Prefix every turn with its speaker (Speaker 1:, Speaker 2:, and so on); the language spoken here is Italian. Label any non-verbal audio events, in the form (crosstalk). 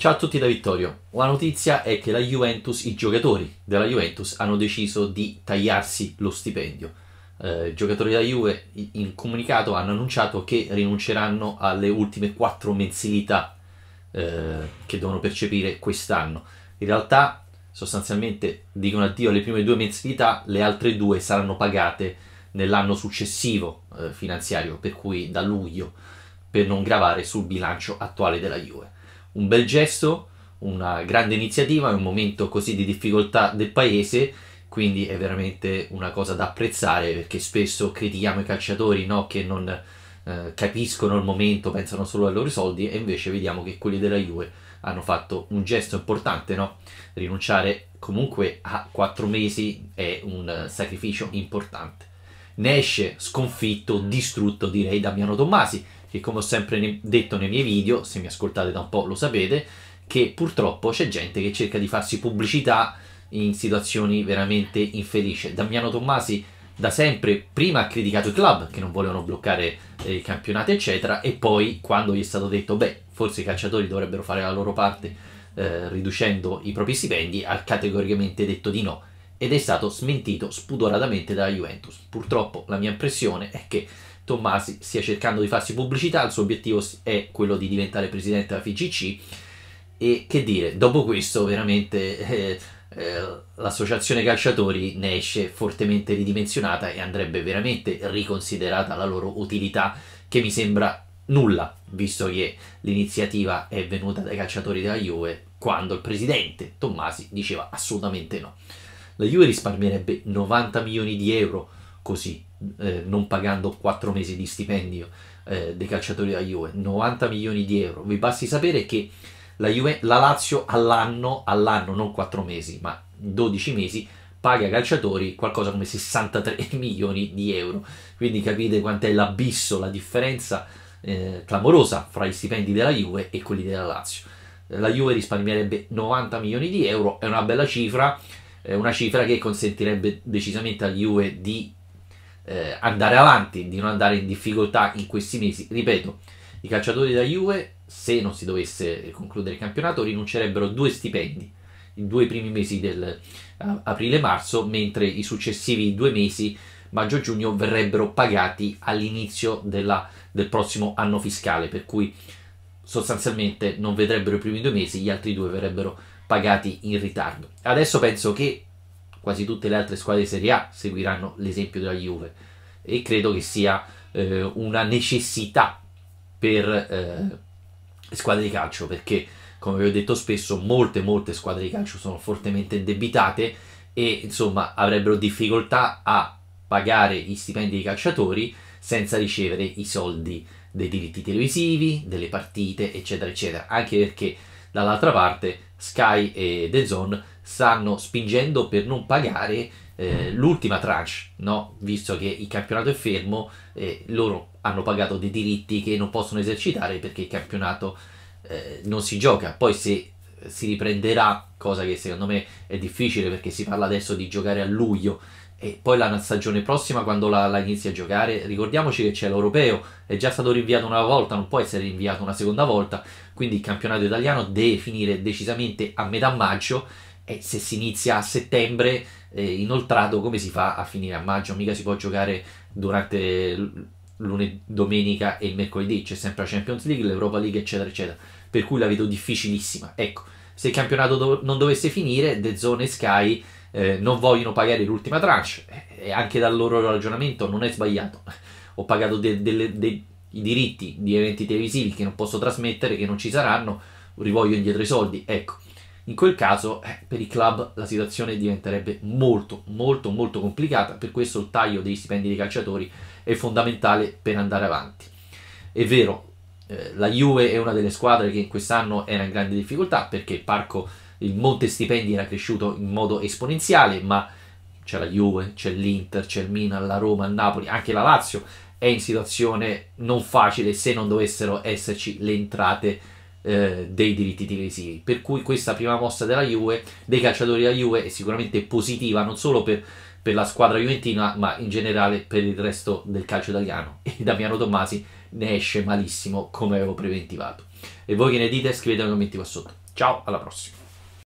Speaker 1: Ciao a tutti da Vittorio. La notizia è che la Juventus, i giocatori della Juventus hanno deciso di tagliarsi lo stipendio. Eh, I giocatori della Juve in comunicato hanno annunciato che rinunceranno alle ultime quattro mensilità eh, che devono percepire quest'anno. In realtà sostanzialmente dicono addio alle prime due mensilità, le altre due saranno pagate nell'anno successivo eh, finanziario, per cui da luglio, per non gravare sul bilancio attuale della Juve un bel gesto, una grande iniziativa in un momento così di difficoltà del paese, quindi è veramente una cosa da apprezzare perché spesso critichiamo i calciatori no? che non eh, capiscono il momento, pensano solo ai loro soldi e invece vediamo che quelli della Juve hanno fatto un gesto importante, no? rinunciare comunque a quattro mesi è un sacrificio importante. Ne esce sconfitto, distrutto direi Damiano Tommasi, che come ho sempre detto nei miei video, se mi ascoltate da un po' lo sapete, che purtroppo c'è gente che cerca di farsi pubblicità in situazioni veramente infelici. Damiano Tommasi da sempre prima ha criticato i club che non volevano bloccare eh, i campionati eccetera e poi quando gli è stato detto beh forse i calciatori dovrebbero fare la loro parte eh, riducendo i propri stipendi ha categoricamente detto di no ed è stato smentito spudoratamente dalla Juventus. Purtroppo la mia impressione è che Tommasi stia cercando di farsi pubblicità, il suo obiettivo è quello di diventare presidente della FIGC e che dire, dopo questo veramente eh, eh, l'associazione calciatori ne esce fortemente ridimensionata e andrebbe veramente riconsiderata la loro utilità che mi sembra nulla, visto che l'iniziativa è venuta dai calciatori della Juve quando il presidente Tommasi diceva assolutamente no. La Juve risparmierebbe 90 milioni di euro così eh, non pagando 4 mesi di stipendio eh, dei calciatori della Juve, 90 milioni di euro. Vi basti sapere che la, Juve, la Lazio all'anno, all'anno, non 4 mesi, ma 12 mesi, paga ai calciatori qualcosa come 63 (laughs) milioni di euro. Quindi capite quant'è l'abisso, la differenza eh, clamorosa fra i stipendi della Juve e quelli della Lazio. La Juve risparmierebbe 90 milioni di euro, è una bella cifra, è una cifra che consentirebbe decisamente alla Juve di eh, andare avanti, di non andare in difficoltà in questi mesi. Ripeto, i calciatori da Juve, se non si dovesse concludere il campionato, rinuncerebbero due stipendi i due primi mesi del uh, aprile-marzo, mentre i successivi due mesi, maggio-giugno, verrebbero pagati all'inizio della, del prossimo anno fiscale, per cui sostanzialmente non vedrebbero i primi due mesi, gli altri due verrebbero pagati in ritardo. Adesso penso che quasi tutte le altre squadre di Serie A seguiranno l'esempio della Juve e credo che sia eh, una necessità per eh, squadre di calcio perché come vi ho detto spesso molte molte squadre di calcio sono fortemente indebitate e insomma avrebbero difficoltà a pagare gli stipendi dei calciatori senza ricevere i soldi dei diritti televisivi, delle partite, eccetera, eccetera. Anche perché dall'altra parte Sky e The Zone stanno spingendo per non pagare eh, l'ultima tranche, no? visto che il campionato è fermo, eh, loro hanno pagato dei diritti che non possono esercitare perché il campionato eh, non si gioca. Poi se si riprenderà, cosa che secondo me è difficile perché si parla adesso di giocare a luglio e poi la stagione prossima quando la, la inizi a giocare ricordiamoci che c'è l'europeo è già stato rinviato una volta non può essere rinviato una seconda volta quindi il campionato italiano deve finire decisamente a metà maggio e se si inizia a settembre eh, inoltrato come si fa a finire a maggio mica si può giocare durante lunedì, domenica e il mercoledì c'è sempre la Champions League l'Europa League eccetera eccetera per cui la vedo difficilissima ecco se il campionato do non dovesse finire The Zone e Sky eh, non vogliono pagare l'ultima tranche eh, e anche dal loro ragionamento non è sbagliato. (laughs) Ho pagato dei de, de, diritti di eventi televisivi che non posso trasmettere, che non ci saranno, rivoglio indietro i soldi. Ecco, in quel caso eh, per i club la situazione diventerebbe molto, molto, molto complicata. Per questo il taglio dei stipendi dei calciatori è fondamentale per andare avanti. È vero, eh, la Juve è una delle squadre che in quest'anno era in grande difficoltà perché il Parco il monte stipendi era cresciuto in modo esponenziale, ma c'è la Juve, c'è l'Inter, c'è il Milan, la Roma, il Napoli, anche la Lazio è in situazione non facile se non dovessero esserci le entrate eh, dei diritti televisivi. Per cui questa prima mossa della Juve, dei calciatori della Juve, è sicuramente positiva non solo per, per la squadra juventina, ma in generale per il resto del calcio italiano. (laughs) E Damiano Tommasi ne esce malissimo, come avevo preventivato. E voi che ne dite? Scrivete nei commenti qua sotto. Ciao, alla prossima.